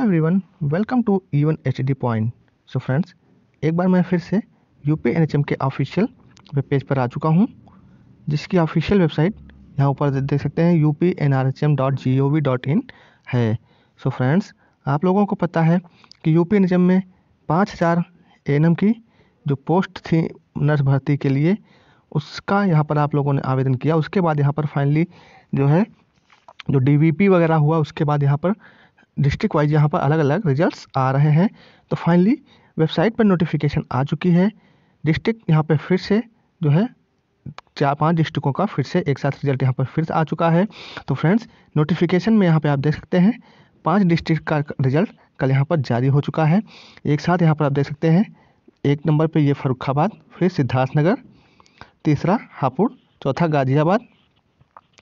everyone welcome to even HD point so friends एक बार मैं फिर से UP NHM के ऑफिशियल वेब पेज पर आ चुका हूँ जिसकी ऑफिशियल वेबसाइट यहाँ ऊपर देख सकते हैं UP NRHM dot G O V dot in है सो so फ्रेंड्स आप लोगों को पता है कि UP NHM में पाँच हज़ार एन एम की जो पोस्ट थी नर्स भर्ती के लिए उसका यहाँ पर आप लोगों ने आवेदन किया उसके बाद यहाँ पर फाइनली जो है जो डी वी पी वगैरह हुआ उसके बाद यहाँ पर डिस्ट्रिक्ट वाइज यहाँ पर अलग अलग रिजल्ट्स आ रहे हैं तो फाइनली वेबसाइट पर नोटिफिकेशन आ चुकी है डिस्ट्रिक्ट यहाँ पर फिर से जो है चार पांच डिस्ट्रिक्टों का फिर से एक साथ रिजल्ट यहाँ पर फिर से आ चुका है तो फ्रेंड्स नोटिफिकेशन में यहाँ पर आप देख सकते हैं पाँच डिस्ट्रिक्ट का रिजल्ट कल यहाँ पर जारी हो चुका है एक साथ यहाँ पर आप देख सकते हैं एक नंबर पर ये फरुखाबाद फिर सिद्धार्थनगर तीसरा हापुड़ चौथा गाजियाबाद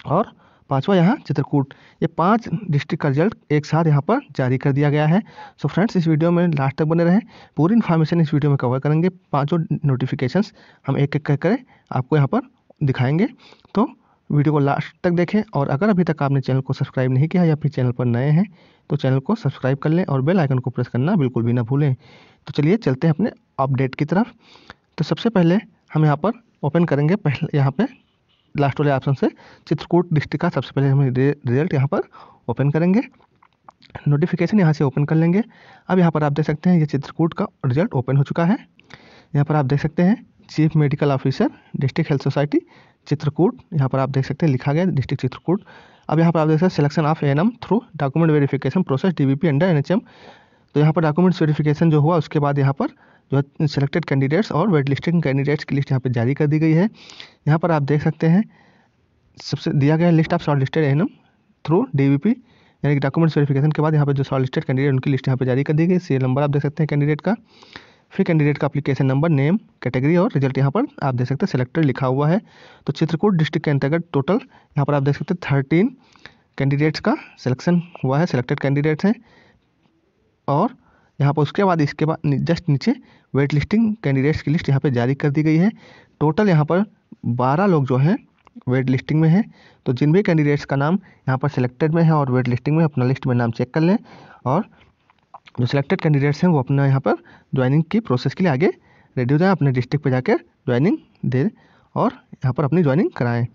और पाँचवा यहाँ चित्रकूट ये पांच डिस्ट्रिक्ट का रिजल्ट एक साथ यहाँ पर जारी कर दिया गया है सो so फ्रेंड्स इस वीडियो में लास्ट तक बने रहें पूरी इन्फॉर्मेशन इस वीडियो में कवर करेंगे पांचों नोटिफिकेशंस हम एक एक करके आपको यहाँ पर दिखाएंगे तो वीडियो को लास्ट तक देखें और अगर अभी तक आपने चैनल को सब्सक्राइब नहीं किया या फिर चैनल पर नए हैं तो चैनल को सब्सक्राइब कर लें और बेल आइकन को प्रेस करना बिल्कुल भी ना भूलें तो चलिए चलते हैं अपने अपडेट की तरफ तो सबसे पहले हम यहाँ पर ओपन करेंगे पहले यहाँ पर लास्ट वाले ऑप्शन से चित्रकूट डिस्ट्रिक्ट का सबसे पहले हम रिजल्ट यहाँ पर ओपन करेंगे नोटिफिकेशन यहाँ से ओपन कर लेंगे अब यहाँ पर आप देख सकते हैं ये चित्रकूट का रिजल्ट ओपन हो चुका है यहाँ पर आप देख सकते हैं chief medical officer district health society Chitrakoot यहाँ पर आप देख सकते हैं लिखा गया डिस्ट्रिक्ट चित्रकूट अब यहाँ पर आप देख सकते हैं selection of N through document verification process D P under N तो यहाँ पर डॉक्यूमेंट्स वेरिफिकेशन जो हुआ उसके बाद यहाँ पर जो सिलेक्टेड कैंडिडेट्स और वेट लिस्टिंग कैंडिडेट्स की लिस्ट यहाँ पर जारी कर दी गई है यहाँ पर आप देख सकते हैं सबसे दिया गया list of short listed N through D यानी कि डॉक्यूमेंट्स वेरिफिकेशन के बाद यहाँ पर जो शॉर्ट लिस्टेड कैंडिडेट उनकी लिस्ट यहाँ पर जारी कर दी गई सीरियल नंबर आप देख सकते हैं कैंडिडेट का फिर कैंडिडेट का अप्लीकेशन नंबर नेम कैटेगरी और रिजल्ट यहाँ पर आप देख सकते हैं सिलेक्टेड लिखा हुआ है तो चित्रकूट डिस्ट्रिक्ट के अंतर्गत टोटल यहाँ पर आप देख सकते हैं थर्टीन कैंडिडेट्स का सिलेक्शन हुआ है सिलेक्टेड कैंडिडेट्स हैं और यहाँ पर उसके बाद इसके बाद जस्ट नीचे वेट लिस्टिंग कैंडिडेट्स की लिस्ट यहाँ पे जारी कर दी गई है टोटल यहाँ पर बारह लोग जो हैं वेट लिस्टिंग में है तो जिन भी कैंडिडेट्स का नाम यहाँ पर सिलेक्टेड में है और वेट लिस्टिंग में अपना लिस्ट में नाम चेक कर लें और जो सिलेक्टेड कैंडिडेट्स हैं वो अपना यहाँ पर ज्वाइनिंग की प्रोसेस के लिए आगे रेडी हो जाए अपने डिस्ट्रिक्ट पर जाकर ज्वाइनिंग दे और यहाँ पर अपनी ज्वाइनिंग कराएँ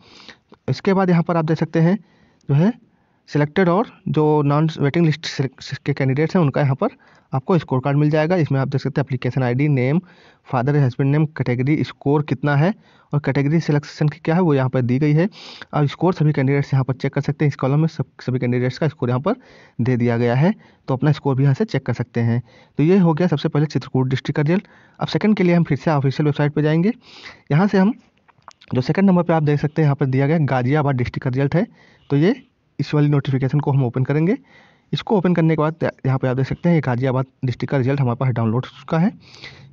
इसके बाद यहाँ पर आप देख सकते हैं जो है सिलेक्टेड और जो नॉन वेटिंग लिस्ट के कैंडिडेट्स हैं उनका यहाँ पर आपको स्कोर कार्ड मिल जाएगा इसमें आप देख सकते हैं application ID name father husband name category score कितना है और कैटेगरी सिलेक्शन की क्या है वो यहाँ पर दी गई है और स्कोर सभी कैंडिडेट्स यहाँ पर चेक कर सकते हैं इस कॉलम में सब सभी कैंडिडेट्स का स्कोर यहाँ पर दे दिया गया है तो अपना स्कोर भी यहाँ से चेक कर सकते हैं तो ये हो गया सबसे पहले चित्रकूट डिस्ट्रिक्ट का रिजल्ट अब सेकंड के लिए हम फिर से ऑफिशियल वेबसाइट पर जाएंगे यहाँ से हम जो सेकंड नंबर पर आप देख सकते हैं यहाँ पर दिया गया गाजियाबाद डिस्ट्रिक्ट का रिजल्ट है तो ये इस वाली नोटिफिकेशन को हम ओपन करेंगे इसको ओपन करने के बाद यहाँ पर आप देख सकते हैं गाजियाबाद डिस्ट्रिक्ट का रिजल्ट हमारे पास डाउनलोड चुका है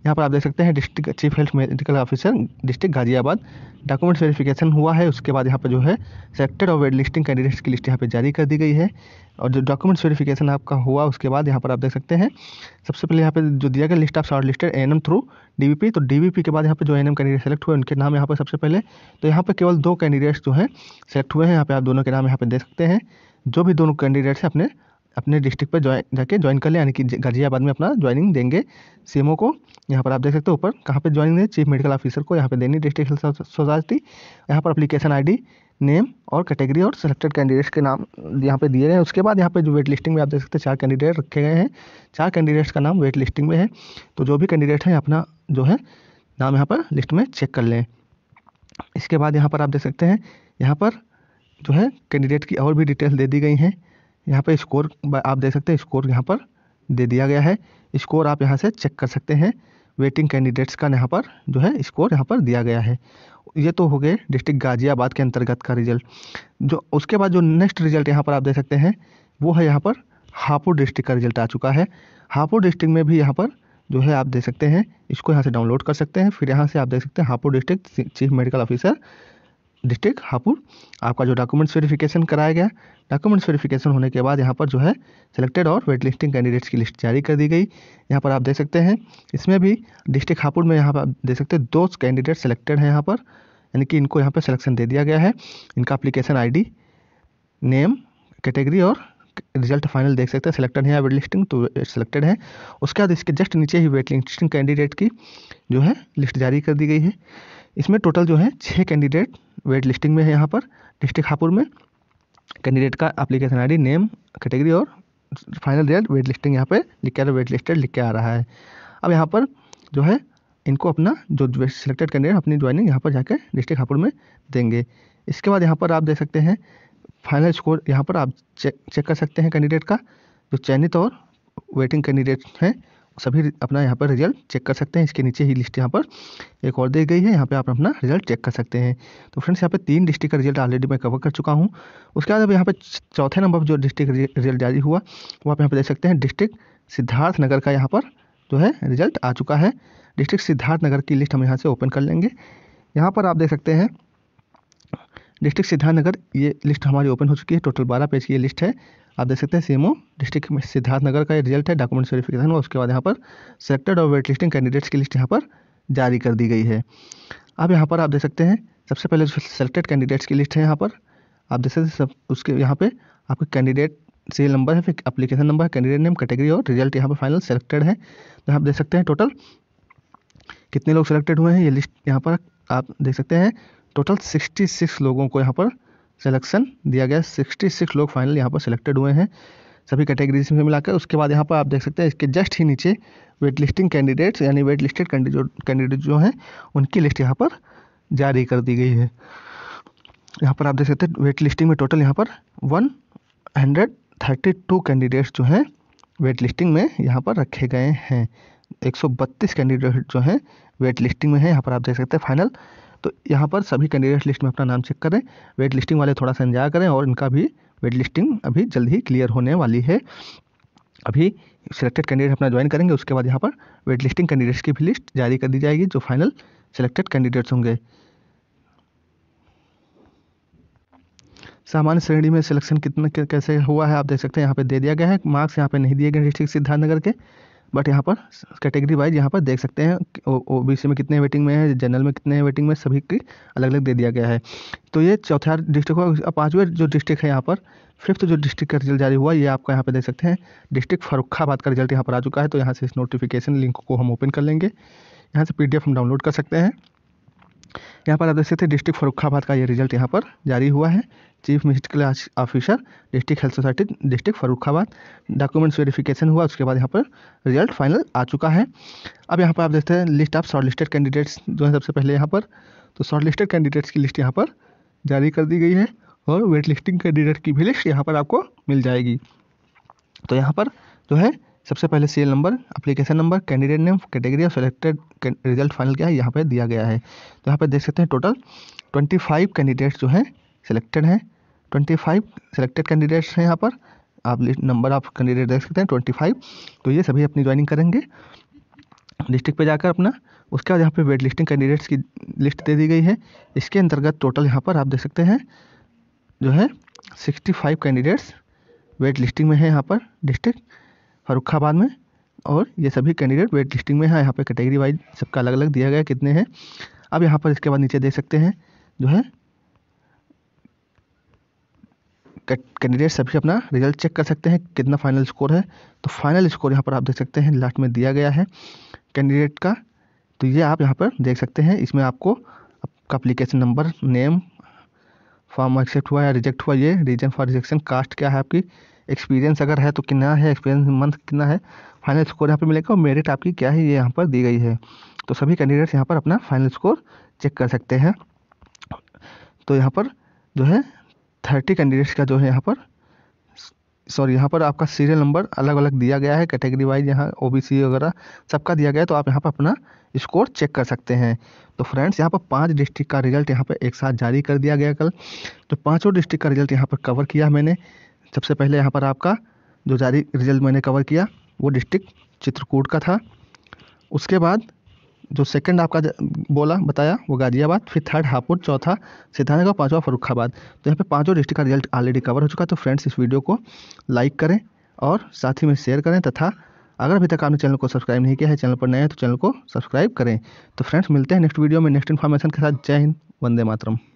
यहाँ पर आप देख सकते हैं district chief health medical officer district Ghaziabad document verification हुआ है उसके बाद यहाँ पर जो है सेलेक्टेड और वेट लिस्टिंग कैंडिडेट्स की लिस्ट यहाँ पर जारी कर दी गई है और जो डॉक्यूमेंट्स वेरिफिकेशन आपका हुआ उसके बाद यहाँ पर आप देख सकते हैं सबसे पहले यहाँ पर जो दिया गया list of short listed N through D तो डी के बाद यहाँ पर जो एन कैंडिडेट सेलेक्ट हुए उनके नाम यहाँ पर सबसे पहले तो यहाँ पर केवल दो कैंडिडेट्स जो है सेलेक्ट हुए हैं यहाँ पर आप दोनों के नाम यहाँ पर देख सकते हैं जो भी दोनों कैंडिडेट्स हैं अपने अपने डिस्ट्रिक्ट पर ज्वाइन जाके ज्वाइन कर लें यानी कि गाजियाबाद में अपना ज्वाइनिंग देंगे सी को यहाँ पर आप देख सकते हो ऊपर कहाँ पर ज्वाइनिंग दें चीफ मेडिकल ऑफिसर को यहाँ पर देनी डिस्ट्रिक्ट हेल्थ सोसाइटी यहाँ पर अप्लीकेशन आई नेम और कैटेगरी और सिलेक्टेड कैंडिडेट्स के नाम यहाँ पे दिए गए हैं उसके बाद यहाँ पे जो वेट लिस्टिंग में आप देख सकते हैं चार कैंडिडेट रखे गए हैं चार कैंडिडेट्स का नाम वेट लिस्टिंग में है तो जो भी कैंडिडेट हैं अपना जो है नाम यहाँ पर लिस्ट में चेक कर लें इसके बाद यहाँ पर आप देख सकते हैं यहाँ पर जो है कैंडिडेट की और भी डिटेल्स दे दी गई हैं यहाँ पर स्कोर आप देख सकते हैं स्कोर यहाँ पर दे दिया गया है स्कोर आप यहाँ से चेक कर सकते हैं वेटिंग कैंडिडेट्स का यहाँ पर जो है स्कोर यहाँ पर दिया गया है ये तो हो गए डिस्ट्रिक्ट गाज़ियाबाद के अंतर्गत का रिजल्ट जो उसके बाद जो नेक्स्ट रिजल्ट यहाँ पर आप देख सकते हैं वो है यहाँ पर हापुड़ डिस्ट्रिक्ट का रिजल्ट आ चुका है हापुड़ डिस्ट्रिक्ट में भी यहाँ पर जो है आप देख सकते हैं इसको यहाँ से डाउनलोड कर सकते हैं फिर यहाँ से आप देख सकते हैं Hapur district chief medical officer district Hapur आपका जो डॉक्यूमेंट्स वेरिफिकेशन कराया गया डॉक्यूमेंट्स वेरिफिकेशन होने के बाद यहाँ पर जो है सिलेक्टेड और वेट लिस्टिंग कैंडिडेट्स की लिस्ट जारी कर दी गई यहाँ पर आप देख सकते हैं इसमें भी डिस्ट्रिक्ट हापुड़ में यहाँ पर आप देख सकते हैं दो कैंडिडेट सेलेक्टेड हैं यहाँ पर यानी कि इनको यहाँ पर सिलेक्शन दे दिया गया है इनका अप्लीकेशन आई नेम कैटेगरी और रिजल्ट फाइनल देख सकते हैं सिलेक्टेड है या वेट लिस्टिंग तो सिलेक्टेड है उसके बाद इसके जस्ट नीचे ही वेट लिस्टिंग कैंडिडेट की जो है लिस्ट जारी कर दी गई है इसमें टोटल जो है छः कैंडिडेट वेट लिस्टिंग में है यहाँ पर डिस्ट्रिक्ट हापुड़ में कैंडिडेट का एप्लीकेशन आई नेम कैटेगरी और फाइनल डेट वेट लिस्टिंग यहाँ पर लिख के आ रहा है वेट लिस्टेड लिख के आ रहा है अब यहाँ पर जो है इनको अपना जो सिलेक्टेड कैंडिडेट अपनी ज्वाइनिंग यहाँ पर जाकर डिस्ट्रिक्ट हापुड़ में देंगे इसके बाद यहाँ पर आप देख सकते हैं फाइनल स्कोर यहाँ पर आप चेक चेक कर सकते हैं कैंडिडेट का जो चयनित और वेटिंग कैंडिडेट हैं सभी अपना यहाँ पर रिजल्ट चेक कर सकते हैं इसके नीचे ही लिस्ट यहाँ पर एक और दी गई है यहाँ पे आप अपना रिजल्ट चेक कर सकते हैं तो फ्रेंड्स यहाँ पे तीन डिस्ट्रिक्ट का रिजल्ट ऑलरेडी मैं कवर कर चुका हूँ उसके बाद अब यहाँ पे चौथे नंबर जो डिस्ट्रिक्ट रिजल्ट जारी हुआ वो आप यहाँ पर देख सकते हैं डिस्ट्रिक्ट सिद्धार्थ नगर का यहाँ पर जो है रिजल्ट आ चुका है डिस्ट्रिक्ट सिद्धार्थ नगर की लिस्ट हम यहाँ से ओपन कर लेंगे यहाँ पर आप देख सकते हैं डिस्ट्रिक्ट सिद्धार्थ नगर ये लिस्ट हमारी ओपन हो चुकी है टोटल बारह पेज की ये लिस्ट है आप देख सकते हैं सीएमओ डिस्ट्रिक्ट में सिद्धार्थनगर का ये रिजल्ट है डॉक्यूमेंट वेरिफिकेशन उसके बाद यहाँ पर सेलेक्टेड और वेट लिस्टिंग कैंडिडेट्स की लिस्ट यहाँ पर जारी कर दी गई है अब यहाँ पर आप देख सकते हैं सबसे पहले सेलेक्टेड कैंडिडेट्स की लिस्ट है यहाँ पर आप देख सकते हैं सब उसके यहाँ पर आपके कैंडिडेट सीरियल नंबर है फिर अप्लीकेशन नंबर है कैंडिडेट नेम कैटेगरी और रिजल्ट यहाँ पर फाइनल सेलेक्टेड है तो आप देख सकते हैं टोटल कितने लोग सेलेक्टेड हुए हैं ये लिस्ट यहाँ पर आप देख सकते हैं टोटल सिक्सटी सिक्स लोगों को यहाँ पर सिलेक्शन दिया गया 66 लोग फाइनल यहाँ पर सिलेक्टेड हुए हैं सभी कैटेगरीज में मिलाकर उसके बाद यहाँ पर आप देख सकते हैं इसके जस्ट ही नीचे वेट लिस्टिंग कैंडिडेट्स यानी वेट लिस्टेड कैंडिडेट जो हैं उनकी लिस्ट यहाँ पर जारी कर दी गई है यहाँ पर आप देख सकते हैं वेट लिस्टिंग में टोटल यहाँ पर one hundred thirty two candidates जो हैं वेट लिस्टिंग में यहाँ पर रखे गए हैं बत्तीस कैंडिडेट जो हैं वेट लिस्टिंग में हैं यहाँ पर आप देख सकते हैं फाइनल तो यहाँ पर सभी कैंडिडेट लिस्ट में अपना नाम चेक करें वेट लिस्टिंग वाले थोड़ा सा इंतजार करें और इनका भी वेट लिस्टिंग अभी जल्द ही क्लियर होने वाली है अभी सिलेक्टेड कैंडिडेट अपना ज्वाइन करेंगे उसके बाद यहाँ पर वेट लिस्टिंग कैंडिडेट्स की भी लिस्ट जारी कर दी जाएगी जो फाइनल सिलेक्टेड कैंडिडेट्स होंगे सामान्य श्रेणी में सिलेक्शन कितना कैसे हुआ है आप देख सकते हैं यहाँ पे दे दिया गया है मार्क्स यहाँ पे नहीं दिए गए डिस्ट्रिक्ट सिद्धार्थनगर के बट यहाँ पर कैटेगरी वाइज यहाँ पर देख सकते हैं ओ बी सी में कितने वेटिंग में है जनरल में कितने वेटिंग में सभी की अलग अलग दे दिया गया है तो ये चौथा डिस्ट्रिक्ट हुआ पाँचवें जो डिस्ट्रिक्ट है यहाँ पर फिफ्थ जो डिस्ट्रिक्ट का रिजल्ट जारी हुआ ये आपको यहाँ पर देख सकते हैं डिस्ट्रिक्ट फरुखाबाद का रिजल्ट यहाँ पर आ चुका है तो यहाँ से इस नोटिफिकेशन लिंक को हम ओपन कर लेंगे यहाँ से पी हम डाउनलोड कर सकते हैं यहाँ पर आप देख सकते हैं डिस्ट्रिक्ट फरुखाबाद का ये रिजल्ट यहाँ पर जारी हुआ है chief ministerial officer district health society district Farrukhabad documents verification हुआ उसके बाद यहाँ पर रिजल्ट फाइनल आ चुका है अब यहाँ पर आप देखते हैं list of short listed candidates जो है सबसे पहले यहाँ पर तो शॉर्ट लिस्टेड कैंडिडेट्स की लिस्ट यहाँ पर जारी कर दी गई है और वेट लिस्टिंग कैंडिडेट की भी लिस्ट यहाँ पर आपको मिल जाएगी तो यहाँ पर जो है सबसे पहले serial number application number candidate name category और सिलेक्टेड रिजल्ट फाइनल क्या है यहाँ पे दिया गया है तो यहाँ पे देख सकते हैं टोटल ट्वेंटी फाइव कैंडिडेट्स जो हैं सिलेक्टेड हैं ट्वेंटी फाइव सिलेक्टेड कैंडिडेट्स हैं यहाँ पर आप नंबर आप कैंडिडेट देख सकते हैं ट्वेंटी फाइव तो ये सभी अपनी ज्वाइनिंग करेंगे डिस्ट्रिक्ट पे जाकर अपना उसके बाद यहाँ पे वेट लिस्टिंग कैंडिडेट्स की लिस्ट दे दी गई है इसके अंतर्गत टोटल यहाँ पर आप देख सकते हैं जो है sixty five candidates wait listing में है यहाँ पर डिस्ट्रिक्ट फरुखाबाद में और ये सभी कैंडिडेट वेट लिस्टिंग में है यहाँ पे कैटेगरी वाइज सबका अलग अलग दिया गया कितने हैं अब यहाँ पर इसके बाद नीचे देख सकते हैं जो है कैंडिडेट सभी अपना रिजल्ट चेक कर सकते हैं कितना फाइनल स्कोर है तो फाइनल स्कोर यहाँ पर आप देख सकते हैं लास्ट में दिया गया है कैंडिडेट का तो ये आप यहाँ पर देख सकते हैं इसमें आपको आपका application number name form accept हुआ या रिजेक्ट हुआ ये रीजन फॉर रिजेक्शन कास्ट क्या है आपकी एक्सपीरियंस अगर है तो कितना है एक्सपीरियंस मंथ कितना है फाइनल स्कोर यहाँ पर मिलेगा और मेरिट आपकी क्या है ये यहाँ पर दी गई है तो सभी कैंडिडेट्स यहाँ पर अपना फाइनल स्कोर चेक कर सकते हैं तो यहाँ पर जो है थर्टी कैंडिडेट्स का जो है यहाँ पर सॉरी यहाँ पर आपका सीरियल नंबर अलग अलग दिया गया है कैटेगरी वाइज यहाँ ओ वगैरह सबका दिया गया है तो आप यहाँ पर अपना स्कोर चेक कर सकते हैं तो फ्रेंड्स यहाँ पर पांच डिस्ट्रिक्ट का रिजल्ट यहाँ पर एक साथ जारी कर दिया गया कल तो पांचों डिस्ट्रिक्ट का रिजल्ट यहाँ पर कवर किया मैंने सबसे पहले यहाँ पर आपका जो जारी रिजल्ट मैंने कवर किया वो डिस्ट्रिक्ट चित्रकूट का था उसके बाद जो सेकंड आपका बोला बताया वो गाजियाबाद फिर थर्ड हापुड़ चौथा सिद्धानगर पांचवा फरुखाबाद तो यहाँ पे पांचों डिस्ट्रिक्ट का रिजल्ट ऑलरेडी कवर हो चुका है तो फ्रेंड्स इस वीडियो को लाइक करें और साथ ही में शेयर करें तथा अगर अभी तक आपने चैनल को सब्सक्राइब नहीं किया है चैनल पर नए हैं तो चैनल को सब्सक्राइब करें तो फ्रेंड्स मिलते हैं नेक्स्ट वीडियो में नेक्स्ट इन्फॉर्मेशन के साथ जय हिंद वंदे मातरम